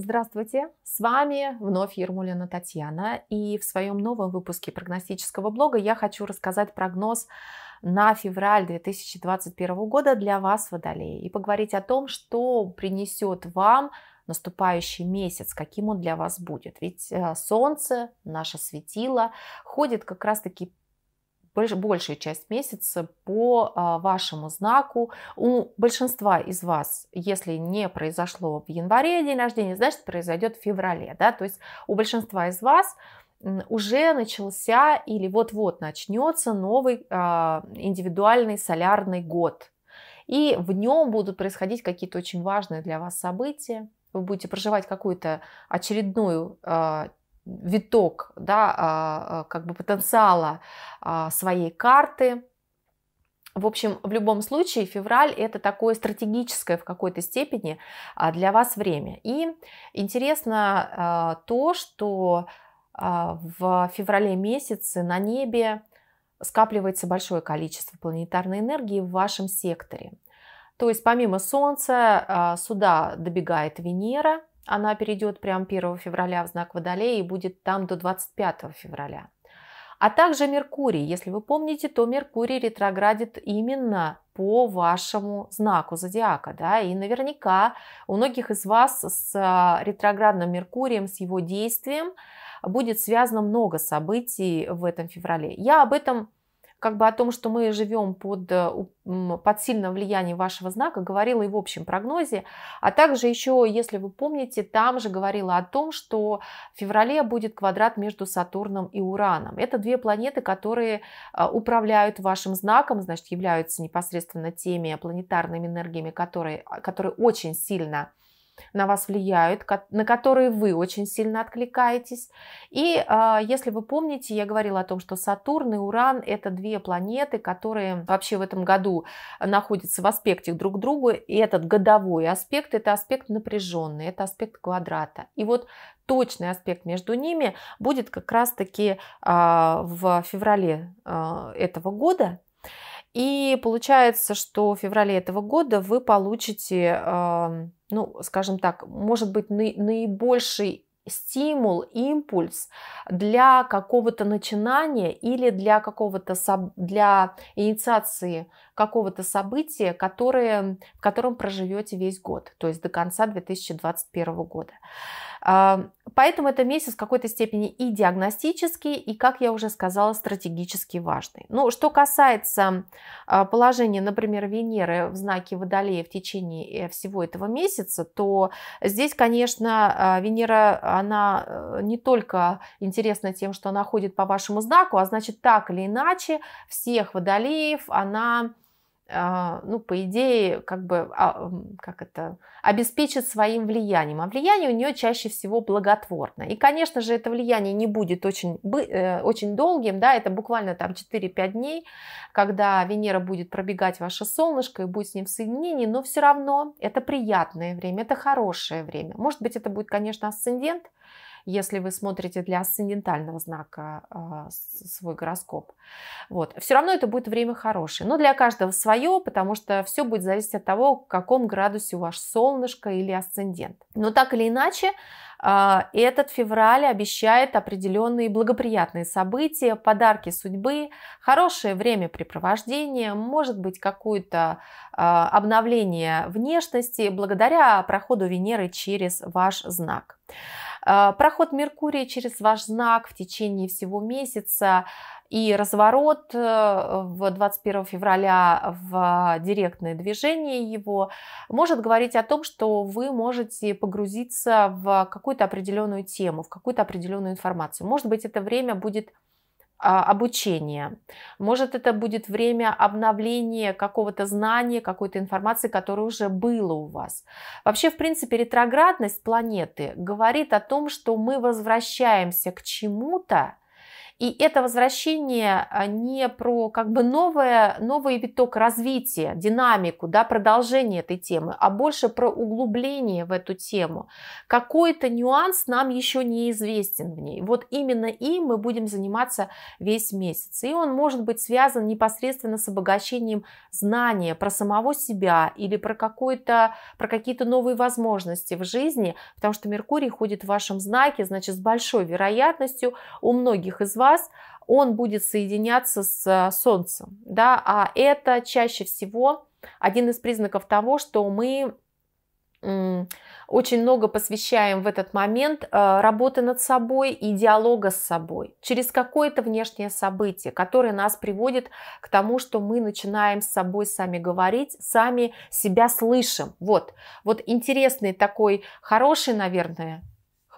Здравствуйте, с вами вновь Ермолина Татьяна. И в своем новом выпуске прогностического блога я хочу рассказать прогноз на февраль 2021 года для вас, Водолеи, и поговорить о том, что принесет вам наступающий месяц, каким он для вас будет. Ведь э, Солнце, наше светило, ходит как раз-таки больш, большую часть месяца по а, вашему знаку. У большинства из вас, если не произошло в январе день рождения, значит произойдет в феврале. Да? То есть у большинства из вас уже начался или вот-вот начнется новый а, индивидуальный солярный год. И в нем будут происходить какие-то очень важные для вас события. Вы будете проживать какую-то очередную а, виток да, а, а, как бы потенциала а, своей карты. В общем, в любом случае, февраль это такое стратегическое в какой-то степени для вас время. И интересно то, что в феврале месяце на небе скапливается большое количество планетарной энергии в вашем секторе. То есть помимо Солнца сюда добегает Венера – она перейдет прямо 1 февраля в знак Водолея и будет там до 25 февраля. А также Меркурий. Если вы помните, то Меркурий ретроградит именно по вашему знаку зодиака. Да? И наверняка у многих из вас с э, ретроградным Меркурием, с его действием будет связано много событий в этом феврале. Я об этом как бы о том, что мы живем под, э, под сильным влиянием вашего знака, говорила и в общем прогнозе. А также еще, если вы помните, там же говорила о том, что в феврале будет квадрат между Сатурном и Ураном. Это две планеты, которые э, управляют вашим знаком, значит, являются непосредственно теми планетарными энергиями, которые, а, которые очень сильно на вас влияют, на которые вы очень сильно откликаетесь. И а, если вы помните, я говорила о том, что Сатурн и Уран – это две планеты, которые вообще в этом году находятся в аспекте друг к другу. И этот годовой аспект – это аспект напряженный, это аспект квадрата. И вот точный аспект между ними будет как раз-таки а, в феврале а, этого года, и получается, что в феврале этого года вы получите, ну, скажем так, может быть, наибольший стимул, импульс для какого-то начинания или для какого-то для инициации какого-то события, которое, в котором проживете весь год, то есть до конца 2021 года. Поэтому это месяц в какой-то степени и диагностический, и, как я уже сказала, стратегически важный. Ну, что касается а, положения, например, Венеры в знаке Водолея в течение э, всего этого месяца, то здесь, конечно, а, Венера, она э, не только интересна тем, что она ходит по вашему знаку, а значит, так или иначе, всех Водолеев она а, ну, по идее, как бы, а, как это, обеспечит своим влиянием. А влияние у нее чаще всего благотворное. И, конечно же, это влияние не будет очень, э, очень долгим, да, это буквально там 4-5 дней, когда Венера будет пробегать ваше солнышко и будет с ним в соединении, но все равно это приятное время, это хорошее время. Может быть, это будет, конечно, асцендент, если вы смотрите для асцендентального знака а, свой гороскоп. Вот. Все равно это будет время хорошее. Но для каждого свое, потому что все будет зависеть от того, в каком градусе у вас солнышко или асцендент. Но так или иначе, а, этот февраль обещает определенные благоприятные события, подарки судьбы, хорошее времяпрепровождение, может быть какое-то а, обновление внешности благодаря проходу Венеры через ваш знак. Э, проход Меркурия через ваш знак в течение всего месяца и разворот э, в 21 февраля в директное движение его может говорить о том, что вы можете погрузиться в какую-то определенную тему, в какую-то определенную информацию. Может быть, это время будет а, обучения. Может, это будет время обновления какого-то знания, какой-то информации, которая уже была у вас. Вообще, в принципе, ретроградность планеты говорит о том, что мы возвращаемся к чему-то, и это возвращение а, не про как бы новое, новый виток развития, динамику, да, продолжение этой темы, а больше про углубление в эту тему. Какой-то нюанс нам еще не известен в ней. Вот именно им мы будем заниматься весь месяц. И он может быть связан непосредственно с обогащением знания про самого себя или про, какой-то, про какие-то новые возможности в жизни, потому что Меркурий ходит в вашем знаке, значит, с большой вероятностью у многих из вас глаз, он будет соединяться с э, Солнцем. Да? А это чаще всего один из признаков того, что мы очень много посвящаем в этот момент э, работы над собой и диалога с собой через какое-то внешнее событие, которое нас приводит к тому, что мы начинаем с собой сами говорить, сами себя слышим. Вот, вот интересный такой, хороший, наверное,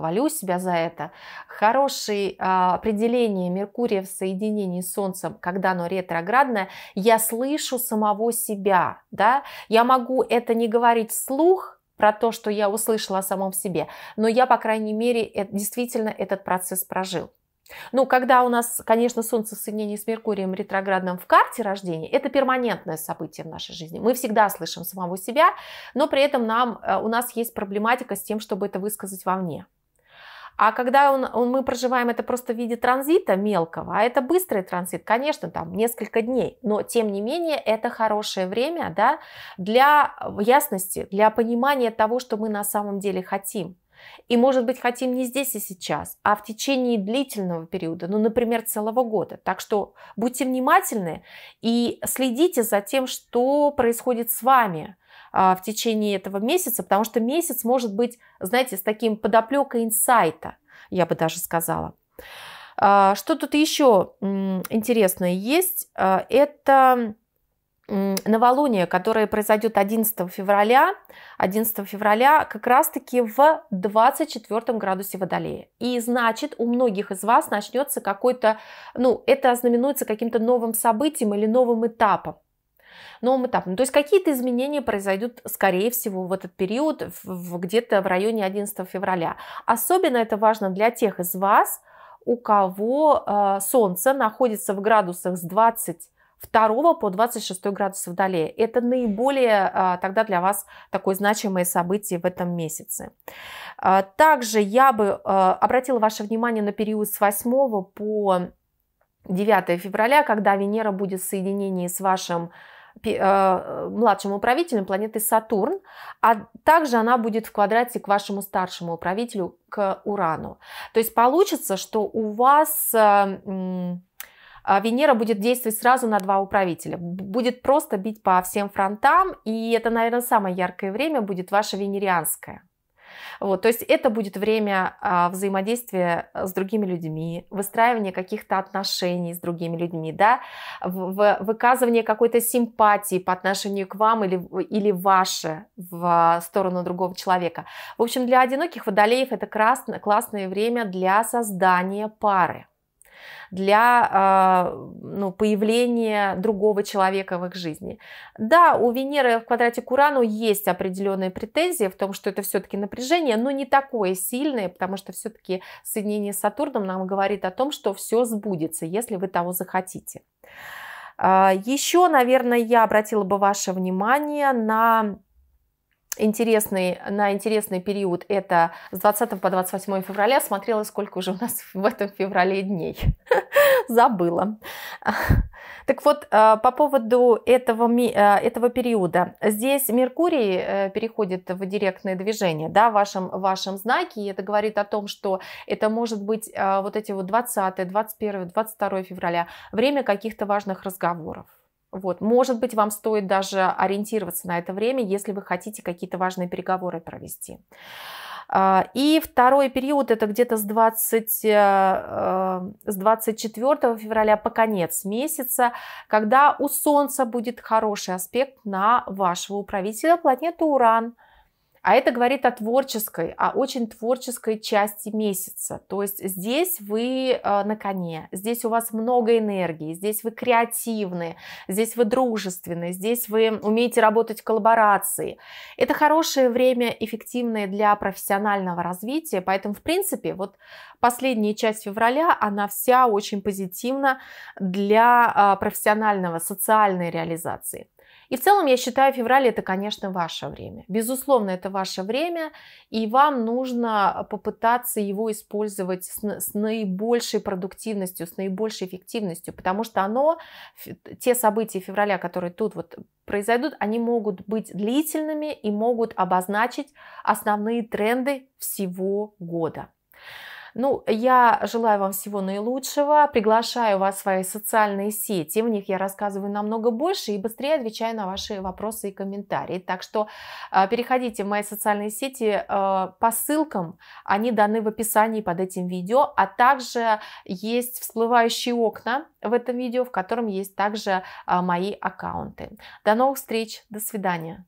хвалю себя за это. Хорошее а, определение Меркурия в соединении с Солнцем, когда оно ретроградное, я слышу самого себя, да, я могу это не говорить вслух, про то, что я услышала о самом себе, но я, по крайней мере, это, действительно этот процесс прожил. Ну, когда у нас, конечно, Солнце в соединении с Меркурием ретроградным в карте рождения, это перманентное событие в нашей жизни. Мы всегда слышим самого себя, но при этом нам, э, у нас есть проблематика с тем, чтобы это высказать вовне. А когда он, он, мы проживаем это просто в виде транзита мелкого, а это быстрый транзит, конечно, там несколько дней, но тем не менее это хорошее время да, для ясности, для понимания того, что мы на самом деле хотим. И, может быть, хотим не здесь и сейчас, а в течение длительного периода, ну, например, целого года. Так что будьте внимательны и следите за тем, что происходит с вами – а, в течение этого месяца, потому что месяц может быть, знаете, с таким подоплекой инсайта, я бы даже сказала. А, что тут еще интересное есть? А, это новолуние, которое произойдет 11 февраля, 11 февраля как раз-таки в 24 градусе Водолея. И значит, у многих из вас начнется какой-то, ну, это ознаменуется каким-то новым событием или новым этапом новым этапом. Ну, то есть какие-то изменения произойдут, скорее всего, в этот период, где-то в районе 11 февраля. Особенно это важно для тех из вас, у кого э, Солнце находится в градусах с 20 2 по 26 градус Водолея. Это наиболее а, тогда для вас такое значимое событие в этом месяце. А, также я бы а, обратила ваше внимание на период с 8 по 9 февраля, когда Венера будет в соединении с вашим Э, младшему управителем планеты Сатурн, а также она будет в квадрате к вашему старшему управителю, к Урану. То есть получится, что у вас э, а, Венера будет действовать сразу на два управителя, будет просто бить по всем фронтам, и это, наверное, самое яркое время будет ваше венерианское. Вот, то есть это будет время а, взаимодействия э, с другими людьми, выстраивания каких-то отношений с другими людьми, да, в, в, выказывание какой-то симпатии по отношению к вам или, или ваше в сторону другого человека. В общем, для одиноких водолеев это красно, классное время для создания пары для а, ну, появления другого человека в их жизни. Да, у Венеры в квадрате к Урану есть определенные претензии в том, что это все-таки напряжение, но не такое сильное, потому что все-таки соединение с Сатурном нам говорит о том, что все сбудется, если вы того захотите. А, Еще, наверное, я обратила бы ваше внимание на интересный, на интересный период, это с 20 по 28 февраля, смотрела, сколько уже у нас в этом феврале дней. Забыла. Так вот, э, по поводу этого, э, этого периода. Здесь Меркурий э, переходит в директное движение да, в вашем, в вашем знаке, и это говорит о том, что это может быть вот эти вот 20, 21, 22 февраля, время каких-то важных разговоров вот. Может быть, вам стоит даже ориентироваться на это время, если вы хотите какие-то важные переговоры провести. А, и второй период это где-то с, 20, а, с 24 февраля по конец месяца, когда у Солнца будет хороший аспект на вашего управителя планету Уран – а это говорит о творческой, о очень творческой части месяца. То есть здесь вы э, на коне, здесь у вас много энергии, здесь вы креативны, здесь вы дружественны, здесь вы умеете работать в коллаборации. Это хорошее время, эффективное для профессионального развития, поэтому, в принципе, вот последняя часть февраля, она вся очень позитивна для э, профессионального, социальной реализации. И в целом я считаю, февраль это, конечно, ваше время. Безусловно, это ваше время, и вам нужно а, попытаться его использовать с, с наибольшей продуктивностью, с наибольшей эффективностью, потому что оно, те события февраля, которые тут вот произойдут, они могут быть длительными и могут обозначить основные тренды всего года. Ну, я желаю вам всего наилучшего, приглашаю вас в свои социальные сети, в них я рассказываю намного больше и быстрее отвечаю на ваши вопросы и комментарии. Так что э, переходите в мои социальные сети э, по ссылкам, они даны в описании под этим видео, а также есть всплывающие окна в этом видео, в котором есть также э, мои аккаунты. До новых встреч, до свидания.